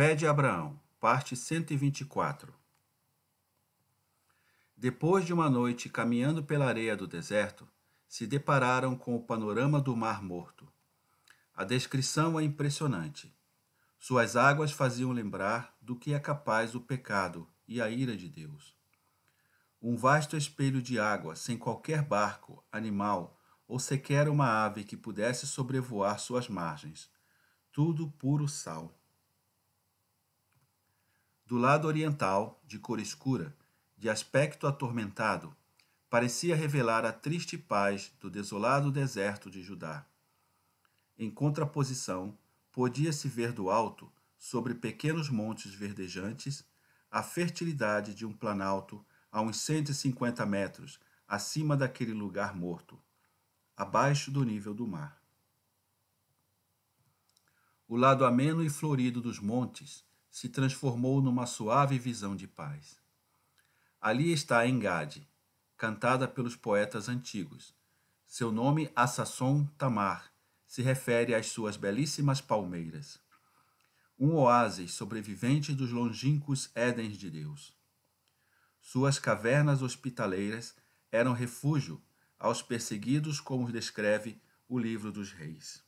Fé de Abraão, parte 124. Depois de uma noite caminhando pela areia do deserto, se depararam com o panorama do Mar Morto. A descrição é impressionante. Suas águas faziam lembrar do que é capaz o pecado e a ira de Deus. Um vasto espelho de água, sem qualquer barco, animal ou sequer uma ave que pudesse sobrevoar suas margens. Tudo puro sal. Do lado oriental, de cor escura, de aspecto atormentado, parecia revelar a triste paz do desolado deserto de Judá. Em contraposição, podia-se ver do alto, sobre pequenos montes verdejantes, a fertilidade de um planalto a uns 150 metros acima daquele lugar morto, abaixo do nível do mar. O lado ameno e florido dos montes se transformou numa suave visão de paz. Ali está a Engade, cantada pelos poetas antigos. Seu nome, Assasson Tamar, se refere às suas belíssimas palmeiras. Um oásis sobrevivente dos longínquos Édens de Deus. Suas cavernas hospitaleiras eram refúgio aos perseguidos, como descreve o livro dos reis.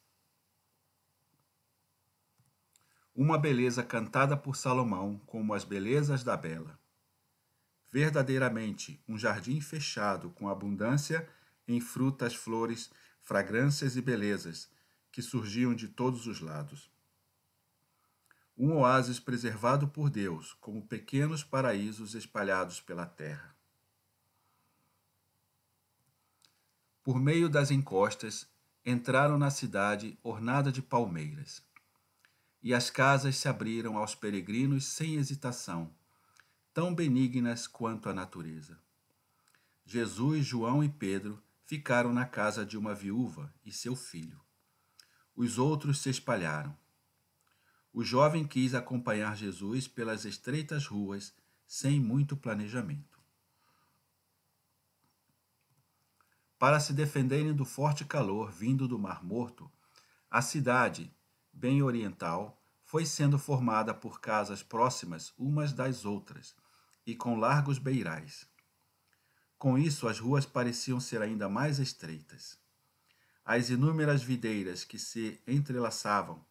uma beleza cantada por Salomão como as belezas da Bela. Verdadeiramente, um jardim fechado com abundância em frutas, flores, fragrâncias e belezas que surgiam de todos os lados. Um oásis preservado por Deus, como pequenos paraísos espalhados pela terra. Por meio das encostas, entraram na cidade ornada de palmeiras e as casas se abriram aos peregrinos sem hesitação, tão benignas quanto a natureza. Jesus, João e Pedro ficaram na casa de uma viúva e seu filho. Os outros se espalharam. O jovem quis acompanhar Jesus pelas estreitas ruas sem muito planejamento. Para se defenderem do forte calor vindo do Mar Morto, a cidade, bem oriental, foi sendo formada por casas próximas umas das outras e com largos beirais. Com isso, as ruas pareciam ser ainda mais estreitas. As inúmeras videiras que se entrelaçavam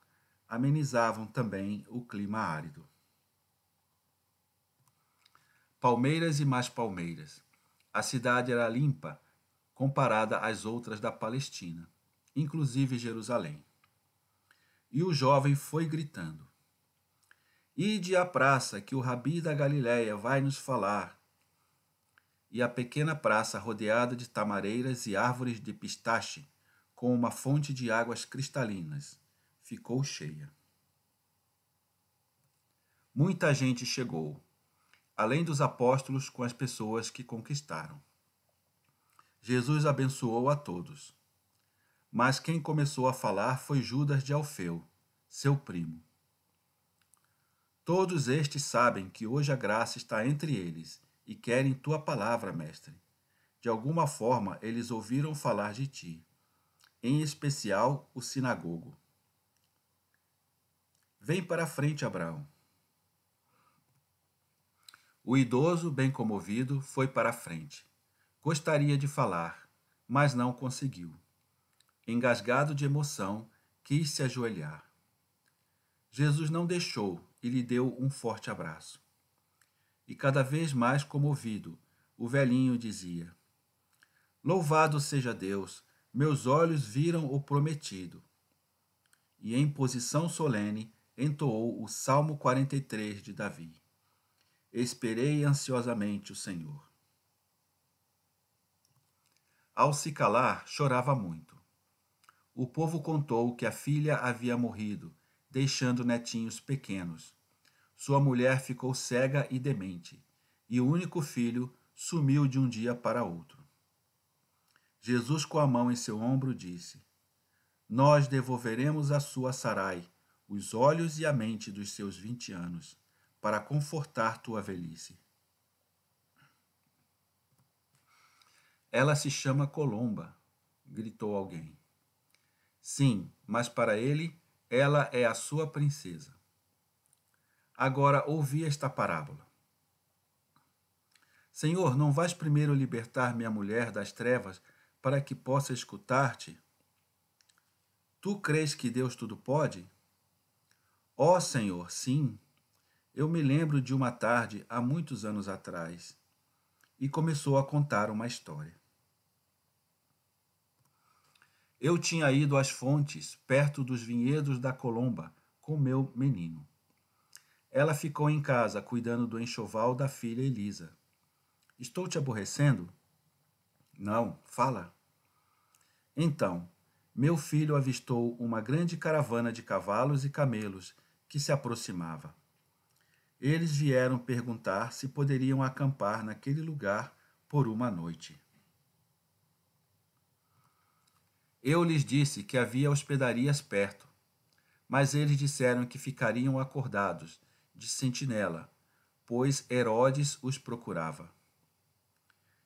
amenizavam também o clima árido. Palmeiras e mais palmeiras. A cidade era limpa comparada às outras da Palestina, inclusive Jerusalém. E o jovem foi gritando: Ide à praça que o rabi da Galiléia vai nos falar. E a pequena praça rodeada de tamareiras e árvores de pistache, com uma fonte de águas cristalinas, ficou cheia. Muita gente chegou, além dos apóstolos com as pessoas que conquistaram. Jesus abençoou a todos mas quem começou a falar foi Judas de Alfeu, seu primo. Todos estes sabem que hoje a graça está entre eles e querem tua palavra, mestre. De alguma forma eles ouviram falar de ti, em especial o sinagogo. Vem para a frente, Abraão. O idoso, bem comovido, foi para a frente. Gostaria de falar, mas não conseguiu engasgado de emoção, quis se ajoelhar. Jesus não deixou e lhe deu um forte abraço. E cada vez mais comovido, o velhinho dizia: Louvado seja Deus, meus olhos viram o prometido. E em posição solene entoou o Salmo 43 de Davi. Esperei ansiosamente o Senhor. Ao se calar, chorava muito. O povo contou que a filha havia morrido, deixando netinhos pequenos. Sua mulher ficou cega e demente, e o único filho sumiu de um dia para outro. Jesus, com a mão em seu ombro, disse: Nós devolveremos a sua Sarai os olhos e a mente dos seus vinte anos, para confortar tua velhice. Ela se chama Colomba, gritou alguém. Sim, mas para ele, ela é a sua princesa. Agora ouvi esta parábola. Senhor, não vais primeiro libertar minha mulher das trevas para que possa escutar-te? Tu crês que Deus tudo pode? Ó oh, Senhor, sim. Eu me lembro de uma tarde há muitos anos atrás e começou a contar uma história. Eu tinha ido às fontes, perto dos vinhedos da Colomba, com meu menino. Ela ficou em casa, cuidando do enxoval da filha Elisa. Estou te aborrecendo? Não, fala. Então, meu filho avistou uma grande caravana de cavalos e camelos que se aproximava. Eles vieram perguntar se poderiam acampar naquele lugar por uma noite. Eu lhes disse que havia hospedarias perto, mas eles disseram que ficariam acordados, de sentinela, pois Herodes os procurava.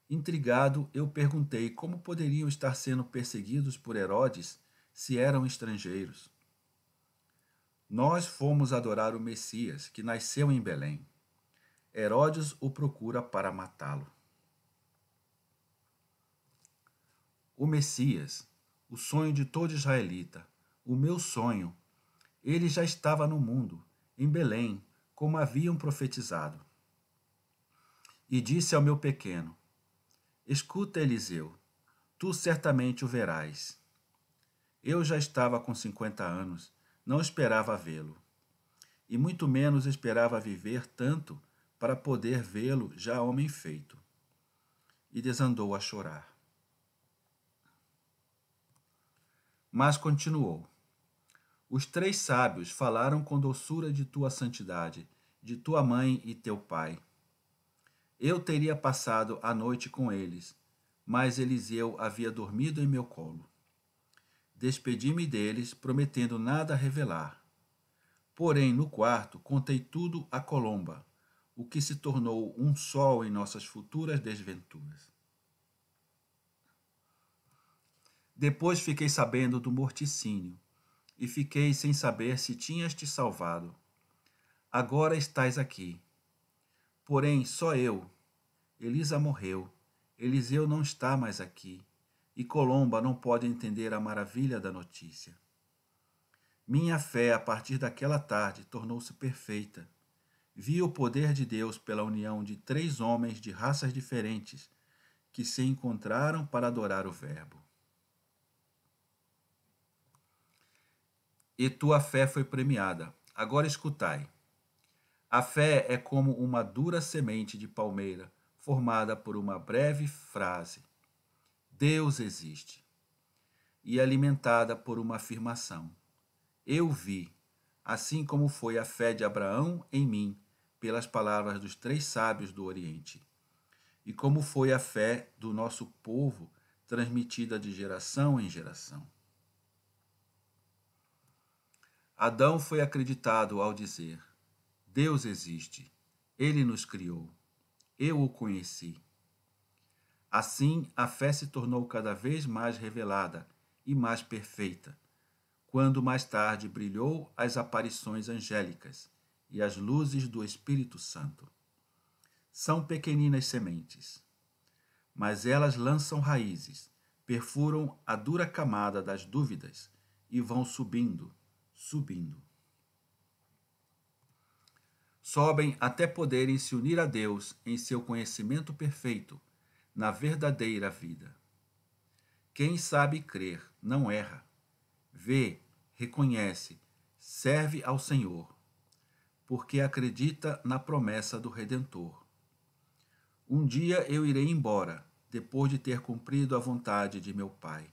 Intrigado, eu perguntei como poderiam estar sendo perseguidos por Herodes se eram estrangeiros. Nós fomos adorar o Messias, que nasceu em Belém. Herodes o procura para matá-lo. O Messias, o sonho de todo israelita, o meu sonho. Ele já estava no mundo, em Belém, como haviam profetizado. E disse ao meu pequeno: Escuta, Eliseu, tu certamente o verás. Eu já estava com cinquenta anos, não esperava vê-lo. E muito menos esperava viver tanto para poder vê-lo já homem feito. E desandou a chorar. Mas continuou: Os três sábios falaram com doçura de tua santidade, de tua mãe e teu pai. Eu teria passado a noite com eles, mas Eliseu havia dormido em meu colo. Despedi-me deles, prometendo nada revelar. Porém, no quarto, contei tudo à colomba, o que se tornou um sol em nossas futuras desventuras. Depois fiquei sabendo do morticínio, e fiquei sem saber se tinhas te salvado. Agora estás aqui. Porém, só eu. Elisa morreu. Eliseu não está mais aqui. E Colomba não pode entender a maravilha da notícia. Minha fé, a partir daquela tarde, tornou-se perfeita. Vi o poder de Deus pela união de três homens de raças diferentes que se encontraram para adorar o Verbo. e tua fé foi premiada. Agora escutai. A fé é como uma dura semente de palmeira, formada por uma breve frase: Deus existe, e alimentada por uma afirmação: Eu vi, assim como foi a fé de Abraão em mim, pelas palavras dos três sábios do Oriente, e como foi a fé do nosso povo transmitida de geração em geração. Adão foi acreditado ao dizer: Deus existe, ele nos criou, eu o conheci. Assim, a fé se tornou cada vez mais revelada e mais perfeita, quando mais tarde brilhou as aparições angélicas e as luzes do Espírito Santo. São pequeninas sementes, mas elas lançam raízes, perfuram a dura camada das dúvidas e vão subindo subindo. Sobem até poderem se unir a Deus em seu conhecimento perfeito, na verdadeira vida. Quem sabe crer não erra. Vê, reconhece, serve ao Senhor, porque acredita na promessa do Redentor. Um dia eu irei embora, depois de ter cumprido a vontade de meu Pai.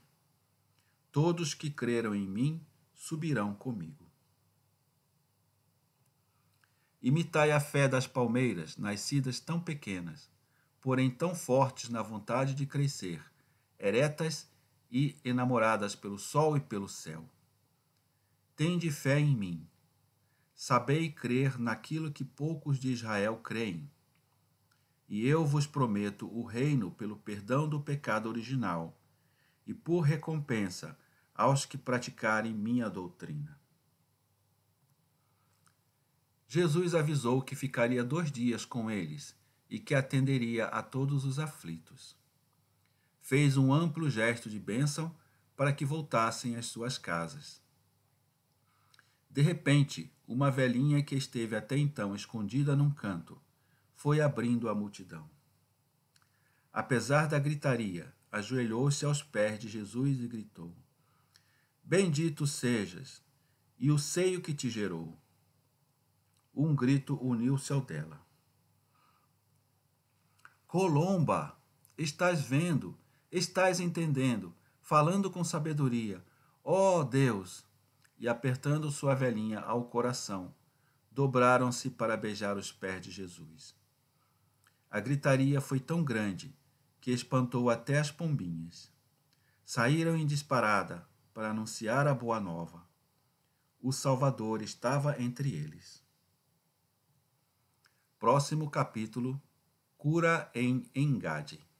Todos que creram em mim subirão comigo. Imitai a fé das palmeiras, nascidas tão pequenas, porém tão fortes na vontade de crescer, eretas e enamoradas pelo sol e pelo céu. Tende fé em mim. Sabei crer naquilo que poucos de Israel creem. E eu vos prometo o reino pelo perdão do pecado original, e por recompensa aos que praticarem minha doutrina. Jesus avisou que ficaria dois dias com eles e que atenderia a todos os aflitos. Fez um amplo gesto de bênção para que voltassem às suas casas. De repente, uma velhinha que esteve até então escondida num canto foi abrindo a multidão. Apesar da gritaria, ajoelhou-se aos pés de Jesus e gritou: Bendito sejas, e o seio que te gerou. Um grito uniu-se ao dela. Colomba, estás vendo, estás entendendo, falando com sabedoria. Ó oh, Deus! E apertando sua velhinha ao coração, dobraram-se para beijar os pés de Jesus. A gritaria foi tão grande que espantou até as pombinhas. Saíram em disparada, para anunciar a boa nova. O Salvador estava entre eles. Próximo capítulo: Cura em Engade.